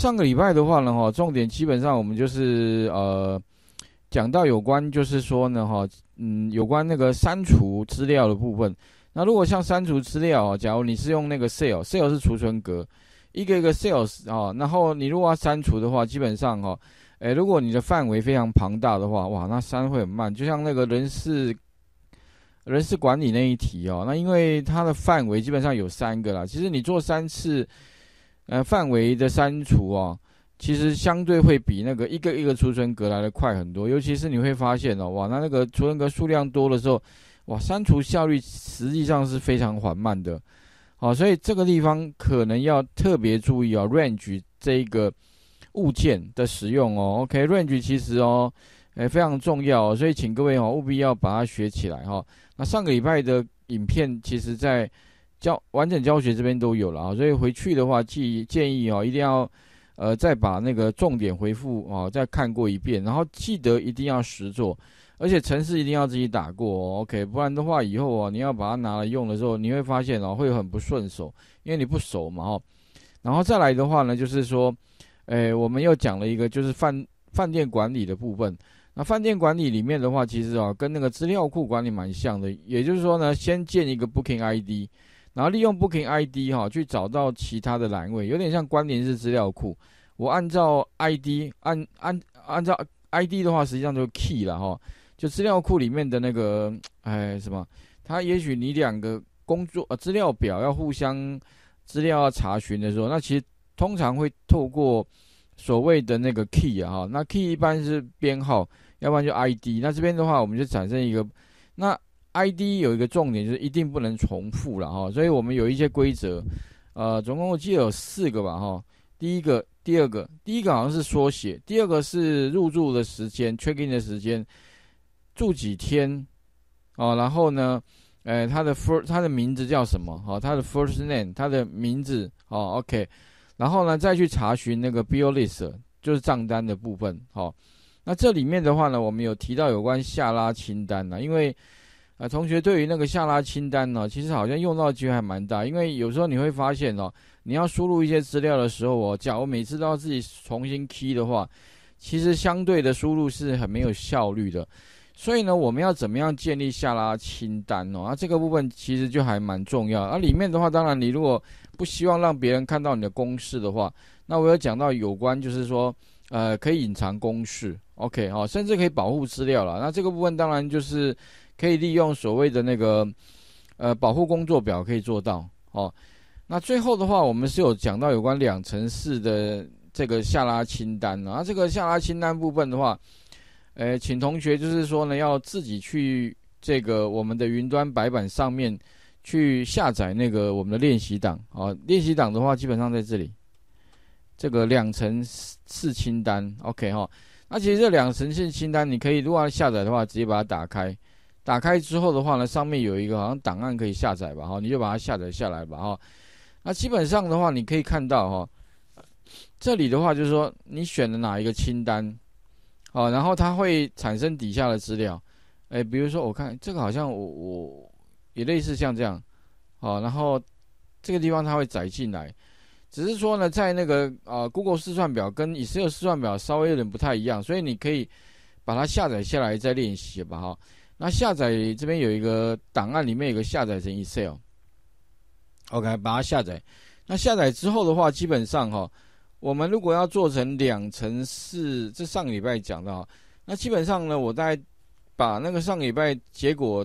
上个礼拜的话呢，哈，重点基本上我们就是呃，讲到有关就是说呢，哈，嗯，有关那个删除资料的部分。那如果像删除资料啊，假如你是用那个 s a l e s a l e 是储存格，一个一个 s a l s 啊，然后你如果要删除的话，基本上哈，哎，如果你的范围非常庞大的话，哇，那删会很慢。就像那个人事人事管理那一题哦，那因为它的范围基本上有三个啦，其实你做三次。呃，范围的删除啊，其实相对会比那个一个一个储存格来的快很多。尤其是你会发现哦，哇，那那个储存格数量多的时候，哇，删除效率实际上是非常缓慢的。好，所以这个地方可能要特别注意哦 r a n g e 这一个物件的使用哦。OK，range 其实哦，哎，非常重要，所以请各位哦务必要把它学起来哈。那上个礼拜的影片，其实在教完整教学这边都有了啊，所以回去的话，议建议哦，一定要呃再把那个重点回复啊再看过一遍，然后记得一定要实做，而且程式一定要自己打过，OK，哦不然的话以后啊你要把它拿来用的时候，你会发现哦会很不顺手，因为你不熟嘛哈。然后再来的话呢，就是说，诶，我们又讲了一个就是饭饭店管理的部分，那饭店管理里面的话，其实啊跟那个资料库管理蛮像的，也就是说呢，先建一个 Booking ID。然后利用 booking ID 哈去找到其他的栏位，有点像关联式资料库。我按照 ID 按按按照 ID 的话，实际上就 key 了哈。就资料库里面的那个哎什么？它也许你两个工作呃资料表要互相资料要查询的时候，那其实通常会透过所谓的那个 key 哈。那 key 一般是编号，要不然就 ID。那这边的话，我们就产生一个那。I D 有一个重点就是一定不能重复了哈，所以我们有一些规则，呃，总共我记得有四个吧哈。第一个、第二个，第一个好像是缩写，第二个是入住的时间，check in 的时间，住几天啊？然后呢，呃，他的 first 他的名字叫什么哈？他的 first name，他的名字哦，OK。然后呢，再去查询那个 bill list，就是账单的部分哈。那这里面的话呢，我们有提到有关下拉清单呢，因为。啊，同学，对于那个下拉清单呢，其实好像用到机会还蛮大，因为有时候你会发现哦，你要输入一些资料的时候哦，假如每次都要自己重新 key 的话，其实相对的输入是很没有效率的。所以呢，我们要怎么样建立下拉清单哦？啊，这个部分其实就还蛮重要。啊，里面的话，当然你如果不希望让别人看到你的公式的话，那我有讲到有关就是说，呃，可以隐藏公式，OK 哦，甚至可以保护资料了。那这个部分当然就是。可以利用所谓的那个呃保护工作表可以做到哦。那最后的话，我们是有讲到有关两层式的这个下拉清单啊。这个下拉清单部分的话，呃，请同学就是说呢，要自己去这个我们的云端白板上面去下载那个我们的练习档啊。练习档的话，基本上在这里，这个两层式清单，OK 哈。那其实这两层式清单，你可以如果要下载的话，直接把它打开。打开之后的话呢，上面有一个好像档案可以下载吧，哈，你就把它下载下来吧，哈。那基本上的话，你可以看到哈，这里的话就是说你选的哪一个清单，好，然后它会产生底下的资料。哎，比如说我看这个好像我我也类似像这样，好，然后这个地方它会载进来，只是说呢，在那个啊 Google 试算表跟 Excel 试算表稍微有点不太一样，所以你可以把它下载下来再练习吧，哈。那下载这边有一个档案，里面有个下载成 Excel。OK，把它下载。那下载之后的话，基本上哈，我们如果要做成两层四，这上个礼拜讲的哦，那基本上呢，我再把那个上礼拜结果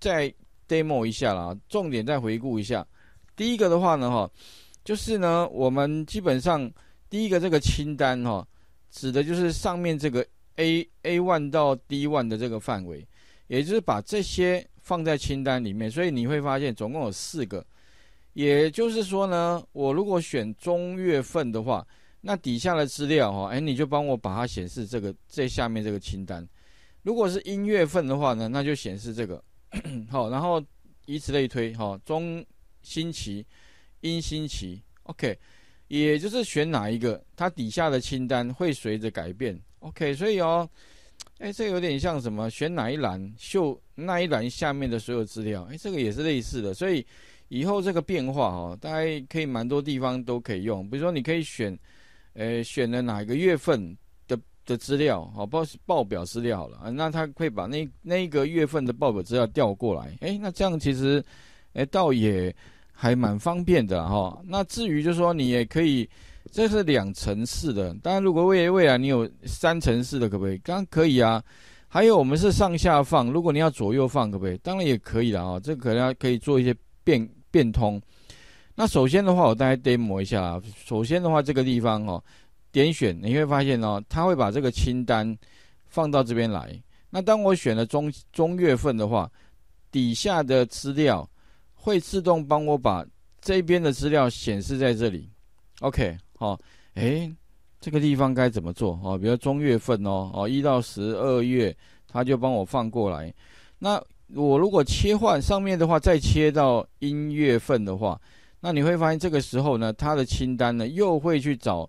再 demo 一下了，重点再回顾一下。第一个的话呢，哈，就是呢，我们基本上第一个这个清单哈，指的就是上面这个 A A one 到 D one 的这个范围。也就是把这些放在清单里面，所以你会发现总共有四个。也就是说呢，我如果选中月份的话，那底下的资料哈，哎，你就帮我把它显示这个最下面这个清单。如果是阴月份的话呢，那就显示这个。好，然后以此类推哈，中星期、阴星期，OK。也就是选哪一个，它底下的清单会随着改变，OK。所以哦。哎，这有点像什么？选哪一栏，秀那一栏下面的所有资料。哎，这个也是类似的。所以以后这个变化哦，大概可以蛮多地方都可以用。比如说，你可以选，呃，选了哪一个月份的的资料，好，报报表资料好了啊。那它会把那那一个月份的报表资料调过来。哎，那这样其实，哎，倒也还蛮方便的哈。那至于就说，你也可以。这是两层式的，当然，如果未未来你有三层式的，可不可以？刚可以啊。还有，我们是上下放，如果你要左右放，可不可以？当然也可以了啊。这可能可以做一些变变通。那首先的话，我大概 demo 一下。首先的话，这个地方哦，点选你会发现哦，它会把这个清单放到这边来。那当我选了中中月份的话，底下的资料会自动帮我把这边的资料显示在这里。OK。好，诶，这个地方该怎么做？哦？比如中月份哦，哦，一到十二月，他就帮我放过来。那我如果切换上面的话，再切到音乐份的话，那你会发现这个时候呢，他的清单呢又会去找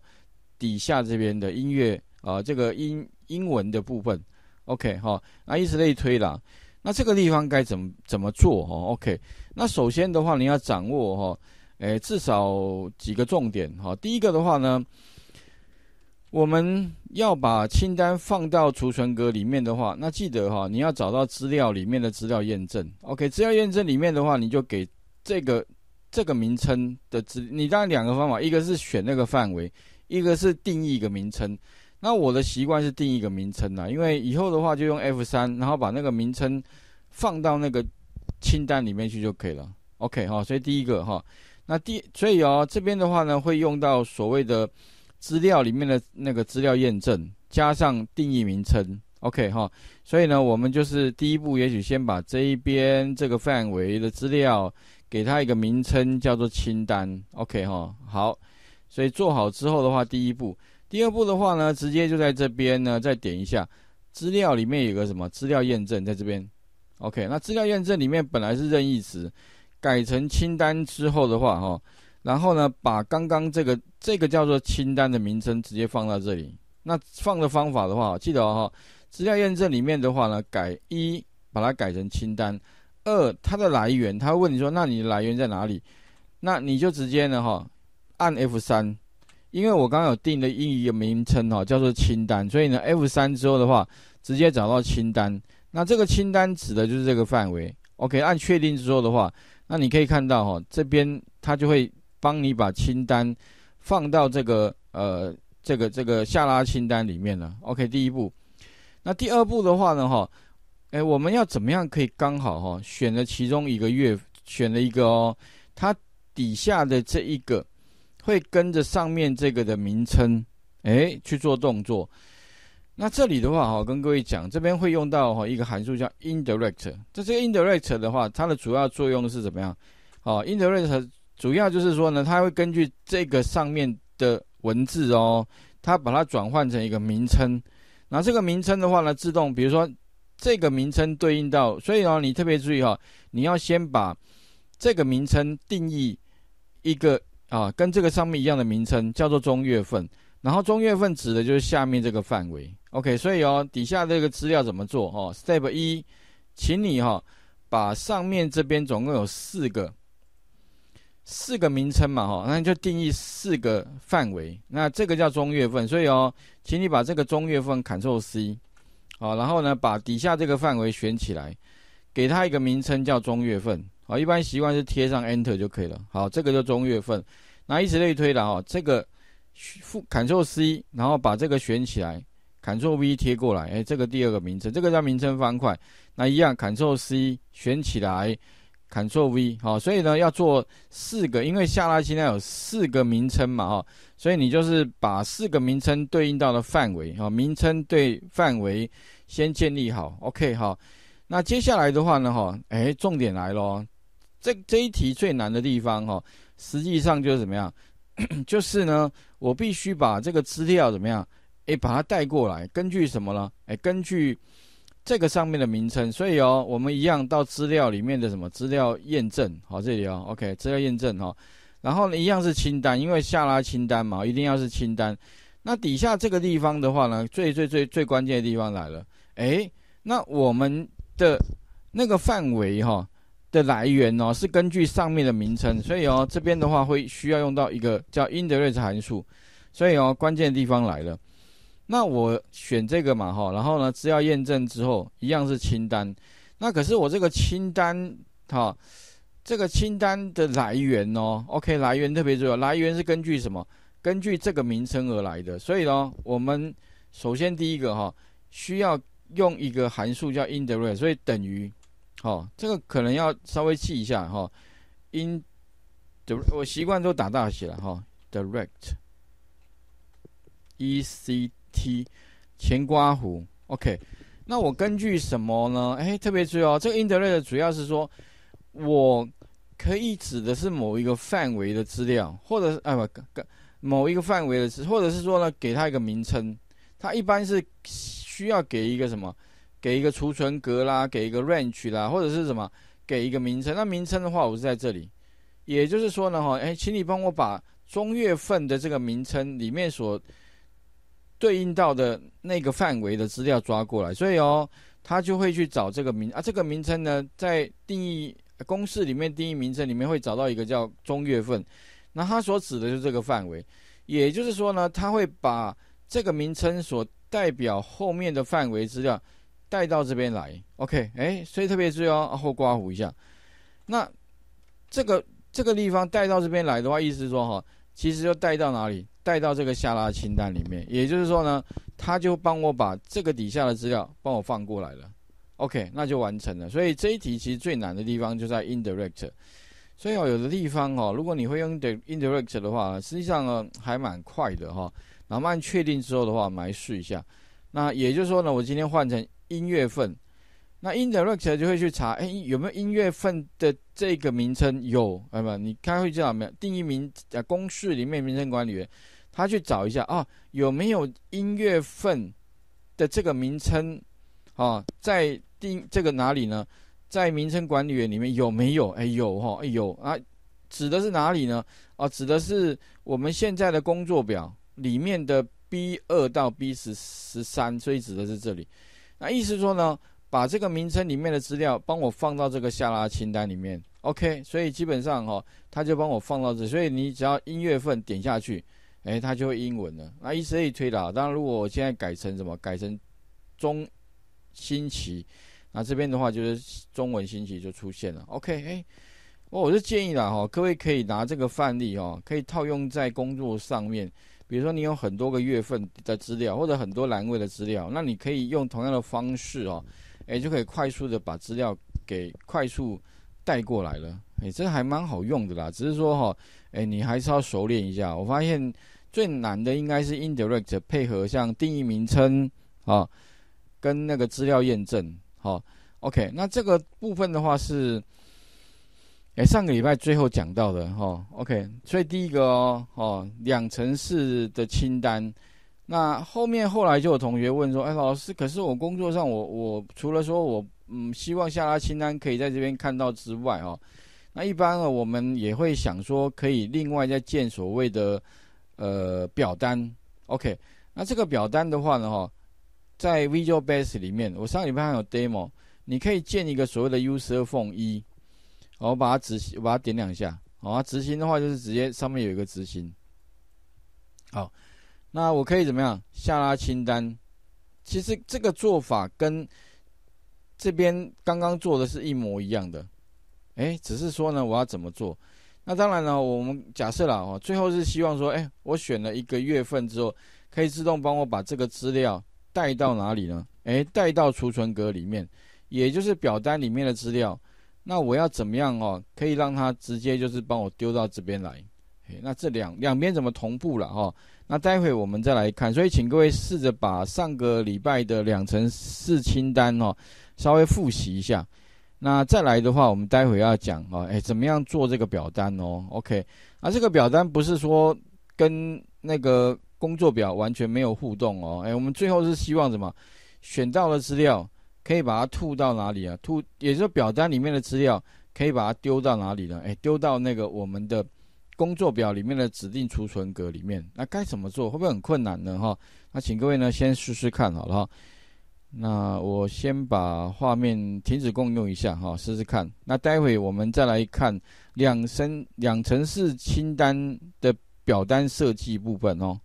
底下这边的音乐啊，这个英英文的部分。OK，哈，那以此类推啦。那这个地方该怎么怎么做？哈，OK，那首先的话，你要掌握哈。哎，至少几个重点哈。第一个的话呢，我们要把清单放到储存格里面的话，那记得哈，你要找到资料里面的资料验证。OK，资料验证里面的话，你就给这个这个名称的资。你当然两个方法，一个是选那个范围，一个是定义一个名称。那我的习惯是定义一个名称啦，因为以后的话就用 F 三，然后把那个名称放到那个清单里面去就可以了。OK 哈，所以第一个哈。那第，所以哦，这边的话呢，会用到所谓的资料里面的那个资料验证，加上定义名称，OK 哈。所以呢，我们就是第一步，也许先把这一边这个范围的资料给它一个名称，叫做清单，OK 哈。好，所以做好之后的话，第一步，第二步的话呢，直接就在这边呢，再点一下资料里面有个什么资料验证，在这边，OK。那资料验证里面本来是任意值。改成清单之后的话，哈，然后呢，把刚刚这个这个叫做清单的名称直接放到这里。那放的方法的话，记得哈，资料验证里面的话呢，改一把它改成清单，二它的来源，他问你说，那你的来源在哪里？那你就直接呢，哈，按 F 三，因为我刚刚有定的另一个名称哈，叫做清单，所以呢，F 三之后的话，直接找到清单。那这个清单指的就是这个范围。OK，按确定之后的话。那你可以看到哈，这边它就会帮你把清单放到这个呃这个这个下拉清单里面了。OK，第一步。那第二步的话呢哈，哎，我们要怎么样可以刚好哈选了其中一个月，选了一个哦，它底下的这一个会跟着上面这个的名称哎去做动作。那这里的话哈，跟各位讲，这边会用到哈一个函数叫 INDIRECT。那这个 INDIRECT 的话，它的主要作用是怎么样？哦，INDIRECT 主要就是说呢，它会根据这个上面的文字哦，它把它转换成一个名称。那这个名称的话呢，自动比如说这个名称对应到，所以呢你特别注意哈，你要先把这个名称定义一个啊，跟这个上面一样的名称叫做中月份，然后中月份指的就是下面这个范围。OK，所以哦，底下这个资料怎么做？哦 s t e p 一，请你哈把上面这边总共有四个四个名称嘛，哈，那就定义四个范围。那这个叫中月份，所以哦，请你把这个中月份 Ctrl C，好，然后呢把底下这个范围选起来，给它一个名称叫中月份，啊，一般习惯是贴上 Enter 就可以了。好，这个叫中月份，那以此类推的哦，这个 Ctrl C，然后把这个选起来。Ctrl V 贴过来，哎，这个第二个名称，这个叫名称方块，那一样，Ctrl C 选起来，Ctrl V 好，所以呢，要做四个，因为下拉清单有四个名称嘛，哈，所以你就是把四个名称对应到的范围，哈，名称对范围先建立好，OK 哈，那接下来的话呢，哈，哎，重点来咯，这这一题最难的地方，哈，实际上就是怎么样，就是呢，我必须把这个资料怎么样？诶，把它带过来。根据什么呢？诶，根据这个上面的名称。所以哦，我们一样到资料里面的什么资料验证？好，这里哦，OK，资料验证哈。然后呢，一样是清单，因为下拉清单嘛，一定要是清单。那底下这个地方的话呢，最最最最关键的地方来了。诶，那我们的那个范围哈的来源哦，是根据上面的名称。所以哦，这边的话会需要用到一个叫 INDEX 函数。所以哦，关键的地方来了。那我选这个嘛哈，然后呢，资料验证之后一样是清单。那可是我这个清单哈，这个清单的来源哦，OK，来源特别重要。来源是根据什么？根据这个名称而来的。所以呢，我们首先第一个哈，需要用一个函数叫 INDIRECT，所以等于，哦，这个可能要稍微记一下哈。IN，我习惯都打大写了哈，DIRECT，E C。T，前刮胡，OK，那我根据什么呢？哎，特别注意哦，这个 i n d i r e c 主要是说，我可以指的是某一个范围的资料，或者是哎不，某一个范围的资，或者是说呢，给它一个名称，它一般是需要给一个什么？给一个储存格啦，给一个 range 啦，或者是什么？给一个名称。那名称的话，我是在这里，也就是说呢，哈，哎，请你帮我把中月份的这个名称里面所。对应到的那个范围的资料抓过来，所以哦，他就会去找这个名啊，这个名称呢，在定义公式里面定义名称里面会找到一个叫中月份，那他所指的就是这个范围，也就是说呢，他会把这个名称所代表后面的范围资料带到这边来，OK，哎，所以特别注意哦，后刮胡一下，那这个这个地方带到这边来的话，意思是说哈，其实就带到哪里？带到这个下拉清单里面，也就是说呢，他就帮我把这个底下的资料帮我放过来了。OK，那就完成了。所以这一题其实最难的地方就在 indirect。所以哦，有的地方哦，如果你会用 t indirect 的话，实际上呢还蛮快的哈。那么们确定之后的话，我们来试一下。那也就是说呢，我今天换成一月份，那 indirect 就会去查，哎，有没有一月份的这个名称？有，哎不，你开会知道没有？定义名啊，公式里面名称管理员。他去找一下啊，有没有音乐份的这个名称啊？在定这个哪里呢？在名称管理员里面有没有？哎有哈，哎有啊，指的是哪里呢？啊，指的是我们现在的工作表里面的 B 二到 B 十十三，所以指的是这里。那意思说呢，把这个名称里面的资料帮我放到这个下拉清单里面。OK，所以基本上哈，他就帮我放到这，所以你只要音乐份点下去。哎，它就会英文了。那以此类推啦。当然，如果我现在改成什么，改成中星期，那这边的话就是中文星期就出现了。OK，哎，我我就建议啦哈，各位可以拿这个范例哈，可以套用在工作上面。比如说你有很多个月份的资料，或者很多栏位的资料，那你可以用同样的方式哦，哎，就可以快速的把资料给快速带过来了。哎，这个还蛮好用的啦。只是说哈，哎，你还是要熟练一下。我发现。最难的应该是 indirect 配合像定义名称啊，跟那个资料验证好 OK，那这个部分的话是，哎，上个礼拜最后讲到的哈。OK，所以第一个哦，哦，两层式的清单。那后面后来就有同学问说，哎，老师，可是我工作上我我除了说我嗯希望下拉清单可以在这边看到之外哦，那一般呢我们也会想说可以另外再建所谓的。呃，表单，OK，那这个表单的话呢，哈，在 Visual Basic 里面，我上个礼拜有 demo，你可以建一个所谓的 User Form 一，我把它执行，把它点两下，好，执行的话就是直接上面有一个执行，好，那我可以怎么样下拉清单？其实这个做法跟这边刚刚做的是一模一样的，哎，只是说呢，我要怎么做？那当然呢，我们假设啦，哦，最后是希望说，哎，我选了一个月份之后，可以自动帮我把这个资料带到哪里呢？哎，带到储存格里面，也就是表单里面的资料。那我要怎么样哦，可以让它直接就是帮我丢到这边来？哎，那这两两边怎么同步了哈？那待会我们再来看。所以请各位试着把上个礼拜的两层四清单哦，稍微复习一下。那再来的话，我们待会要讲哦，哎，怎么样做这个表单哦？OK，啊，这个表单不是说跟那个工作表完全没有互动哦，哎，我们最后是希望什么？选到了资料可以把它吐到哪里啊？吐，也就是表单里面的资料可以把它丢到哪里呢？哎，丢到那个我们的工作表里面的指定储存格里面。那该怎么做？会不会很困难呢？哈，那请各位呢先试试看好了。哈。那我先把画面停止共用一下哈，试试看。那待会我们再来看两层两层式清单的表单设计部分哦。